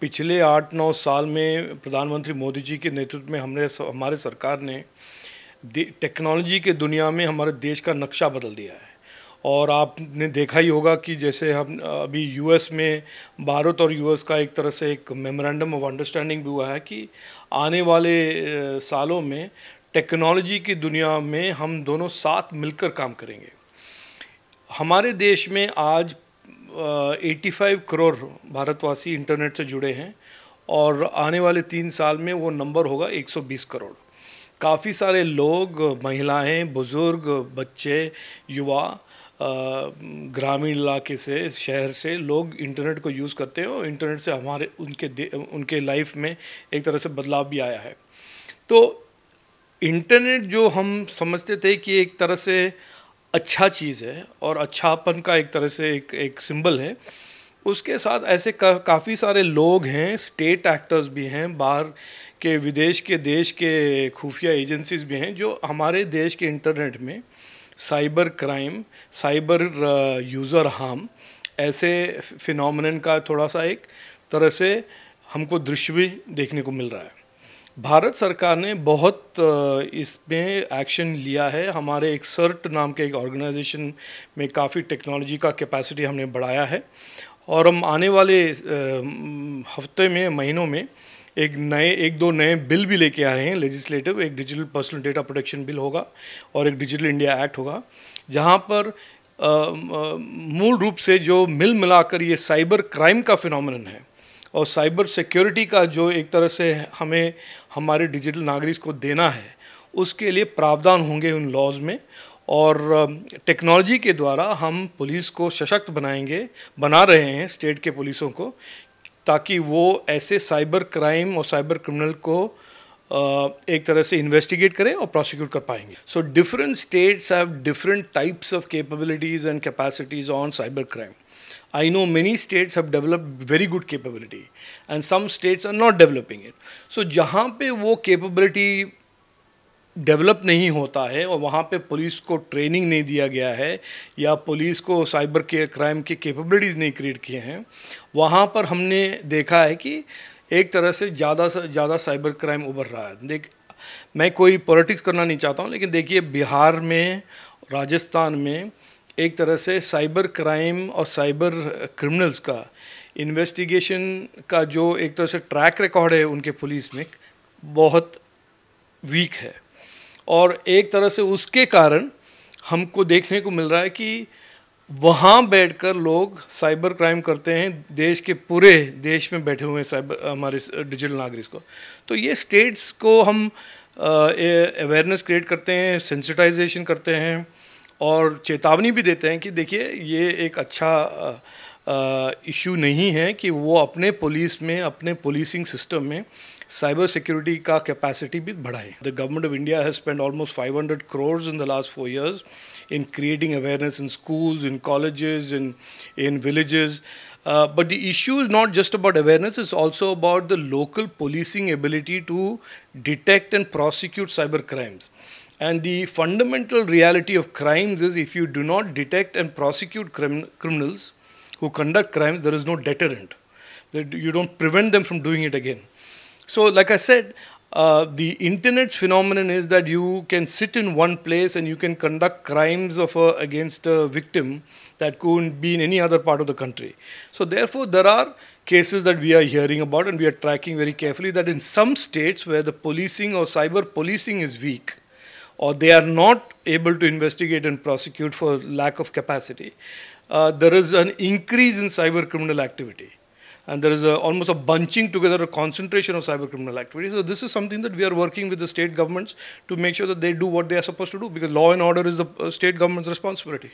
पिछले आठ नौ साल में प्रधानमंत्री मोदी जी के नेतृत्व में हमने हमारे सरकार ने टेक्नोलॉजी के दुनिया में हमारे देश का नक्शा बदल दिया है और आपने देखा ही होगा कि जैसे हम अभी यूएस में भारत और यूएस का एक तरह से एक मेमोरेंडम ऑफ अंडरस्टैंडिंग भी हुआ है कि आने वाले सालों में टेक्नोलॉजी की दुनिया में हम दोनों साथ मिलकर काम करेंगे हमारे देश में आज 85 करोड़ भारतवासी इंटरनेट से जुड़े हैं और आने वाले तीन साल में वो नंबर होगा 120 करोड़ काफ़ी सारे लोग महिलाएं बुज़ुर्ग बच्चे युवा ग्रामीण इलाके से शहर से लोग इंटरनेट को यूज़ करते हैं और इंटरनेट से हमारे उनके उनके लाइफ में एक तरह से बदलाव भी आया है तो इंटरनेट जो हम समझते थे कि एक तरह से अच्छा चीज़ है और अच्छापन का एक तरह से एक एक सिंबल है उसके साथ ऐसे का, काफ़ी सारे लोग हैं स्टेट एक्टर्स भी हैं बाहर के विदेश के देश के खुफिया एजेंसीज भी हैं जो हमारे देश के इंटरनेट में cyber crime cyber user harm ऐसे फिनोमिनन का थोड़ा सा एक तरह से हमको दृश्य भी देखने को मिल रहा है भारत सरकार ने बहुत इसमें एक्शन लिया है हमारे एक सर्ट नाम के एक ऑर्गेनाइजेशन में काफ़ी टेक्नोलॉजी का कैपेसिटी हमने बढ़ाया है और हम आने वाले हफ्ते में महीनों में एक नए एक दो नए बिल भी लेके आए हैं लेजिस्लेटिव एक digital personal data protection bill होगा और एक डिजिटल इंडिया एक्ट होगा जहाँ पर आ, आ, मूल रूप से जो मिल मिलाकर ये साइबर क्राइम का फिनोमिन है और साइबर सिक्योरिटी का जो एक तरह से हमें हमारे डिजिटल नागरिक को देना है उसके लिए प्रावधान होंगे उन लॉज में और टेक्नोलॉजी के द्वारा हम पुलिस को सशक्त बनाएंगे बना रहे हैं स्टेट के पुलिसों को ताकि वो ऐसे साइबर क्राइम और साइबर क्रिमिनल को एक तरह से इन्वेस्टिगेट करें और प्रोसिक्यूट कर पाएंगे so different states have different types of capabilities and capacities on cyber crime I know many states have developed very good capability and some states are not developing it. So जहाँ पे वो capability develop नहीं होता है और वहाँ पे police को ट्रेनिंग नहीं दिया गया है या पुलिस को साइबर के क्राइम की कैपेबिलिटीज़ नहीं क्रिएट किए हैं वहाँ पर हमने देखा है कि एक तरह से ज़्यादा से ज़्यादा साइबर क्राइम उभर रहा है देख मैं कोई पॉलिटिक्स करना नहीं चाहता हूँ लेकिन देखिए बिहार में राजस्थान में एक तरह से साइबर क्राइम और साइबर क्रिमिनल्स का इन्वेस्टिगेशन का जो एक तरह से ट्रैक रिकॉर्ड है उनके पुलिस में बहुत वीक है और एक तरह से उसके कारण हमको देखने को मिल रहा है कि वहाँ बैठकर लोग साइबर क्राइम करते हैं देश के पूरे देश में बैठे हुए हैं साइबर हमारे डिजिटल नागरिक को तो ये स्टेट्स को हम अवेयरनेस क्रिएट करते हैं सेंसिटाइजेशन करते हैं और चेतावनी भी देते हैं कि देखिए ये एक अच्छा इशू नहीं है कि वो अपने पुलिस में अपने पुलिसिंग सिस्टम में साइबर सिक्योरिटी का कैपेसिटी भी बढ़ाएं the government of India has spend almost 500 crores in the last four years in creating awareness in school in college in in villages but the issue is not just about awareness is also about the local policing ability to detect and prosecute cyber crimes And the fundamental reality of crimes is if you do not detect and prosecute crim criminals who conduct crimes, there is no deterrent. You don't prevent them from doing it again. So, like I said, uh, the internet's phenomenon is that you can sit in one place and you can conduct crimes of a, against a victim that couldn't be in any other part of the country. So, therefore, there are cases that we are hearing about and we are tracking very carefully that in some states where the policing or cyber policing is weak, or they are not able to investigate and prosecute for lack of capacity, uh, there is an increase in cyber criminal activity. And there is a, almost a bunching together, a concentration of cyber criminal activity. So this is something that we are working with the state governments to make sure that they do what they are supposed to do because law and order is the uh, state government's responsibility.